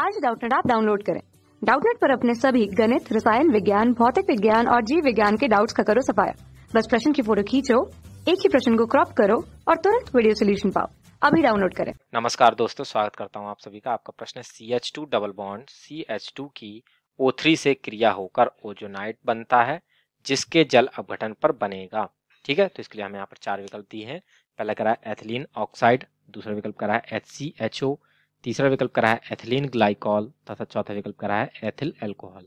आज डाउटनेट आप डाउनलोड करें डाउटनेट पर अपने सभी गणित रसायन विज्ञान भौतिक विज्ञान और जीव विज्ञान के डाउट्स का करो सफाया बस प्रश्न की फोटो खींचो एक ही प्रश्न को क्रॉप करो और तुरंत वीडियो सोल्यूशन पाओ अभी डाउनलोड करें नमस्कार दोस्तों स्वागत करता हूँ आप सभी का आपका प्रश्न C H two double bond C H two की ओ थ्री से क्रिया होकर ओजोनाइट बनता है जिसके जल अपघटन पर बनेगा ठीक है तो इसके लिए हमें यहाँ पर चार विकल्प दिए हैं पहला करा है एथिलीन ऑक्साइड दूसरा विकल्प करा है एच सी एच ओ तीसरा विकल्प करा है एथिलीन ग्लाइकॉल तथा चौथा विकल्प करा है एथिल एल्कोहल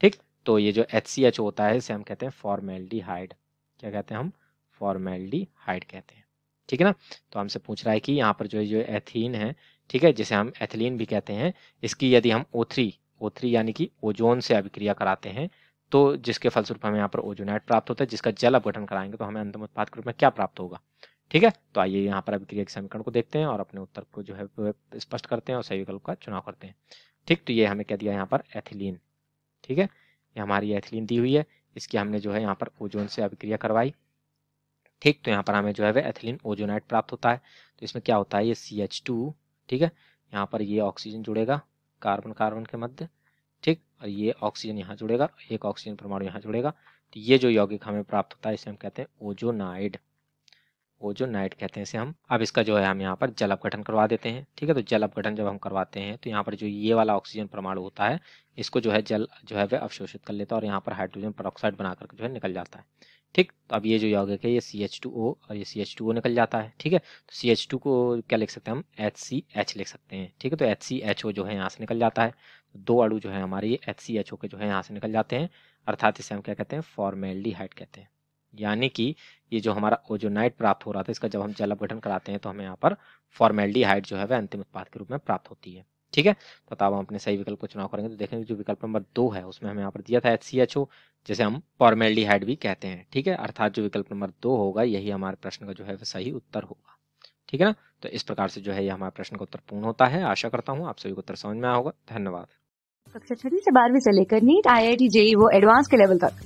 ठीक तो ये जो एच होता है इसे हम कहते हैं फॉर्मेल्डिहाइड क्या कहते हैं हम फॉर्मेल्डिहाइड कहते हैं ठीक है ना तो हमसे पूछ रहा है कि यहाँ पर जो जो एथीन है ठीक है जिसे हम एथिलीन भी कहते हैं इसकी यदि हम ओ थ्री ओ थ्री यानी कि ओजोन से अभिक्रिया कराते हैं तो जिसके फलस्वरूप हमें यहाँ पर ओजोनाइट प्राप्त होता है जिसका जल अपघटन कराएंगे तो हमें अंतिम उत्पाद के रूप में क्या प्राप्त होगा ठीक है तो आइए यहाँ पर अभिक्रिया के समीकरण को देखते हैं और अपने उत्तर को जो है स्पष्ट करते हैं और सही विकल्प का चुनाव करते हैं ठीक तो ये हमें क्या दिया यहाँ पर एथिलीन ठीक है ये हमारी एथिलीन दी हुई है इसकी हमने जो है यहाँ पर ओजोन से अभिक्रिया करवाई ठीक तो यहाँ पर हमें जो है वह एथिलीन ओजोनाइट प्राप्त होता है तो इसमें क्या होता है ये सी एच टू ठीक है यहाँ पर ये ऑक्सीजन जुड़ेगा कार्बन कार्बन के मध्य ठीक और ये ऑक्सीजन यहाँ जुड़ेगा एक ऑक्सीजन परमाणु यहाँ जुड़ेगा तो ये जो यौगिक हमें प्राप्त होता है इसे हम कहते हैं ओजोनाइड वो जो नाइट कहते हैं इसे हम अब इसका जो है हम यहाँ पर जल अपघटन करवा देते हैं ठीक है तो जल अपघटन जब हम करवाते हैं तो यहाँ पर जो ये वाला ऑक्सीजन परमाणु होता है इसको जो है जल जो है वह अवशोषित कर लेता है और यहाँ पर हाइड्रोजन परऑक्साइड बनाकर जो है निकल जाता है ठीक तो अब ये जो यौगिक है ये सी एच टू ओ और ये सी एच टू ओ निकल जाता है ठीक है तो सी एच टू को क्या लिख सकते हैं हम एच सी एच लिख सकते हैं ठीक है तो एच सी एच ओ जो है यहाँ से निकल जाता है तो दो अड़ू जो है हमारे ये एच सी एच ओ के जो है यहाँ से निकल जाते हैं अर्थात इसे हम क्या कहते हैं फॉर्मेल्डी हाइट कहते हैं यानी कि ये जो हमारा ओजोनाइट प्राप्त हो रहा था इसका जब हम जल अपघटन कराते हैं तो हमें यहाँ पर फॉर्मेल्डिहाइड जो है वह अंतिम उत्पाद के रूप में प्राप्त होती है ठीक है तो तब हम अपने सही विकल्प को चुनाव करेंगे तो देखेंगे जो विकल्प नंबर दो है उसमें हमें यहाँ पर दिया था एच जैसे हम फॉर्मेल्डिहाइड भी कहते हैं ठीक है अर्थात जो विकल्प नंबर दो होगा यही हमारे प्रश्न का जो है वह सही उत्तर होगा ठीक है ना तो इस प्रकार से जो है ये हमारे प्रश्न का उत्तर पूर्ण होता है आशा करता हूँ आप सभी को उत्तर समझ में आया होगा धन्यवाद कक्षा छठी से बारहवीं से लेकर NEET I I T JEE वो एडवांस के लेवल तक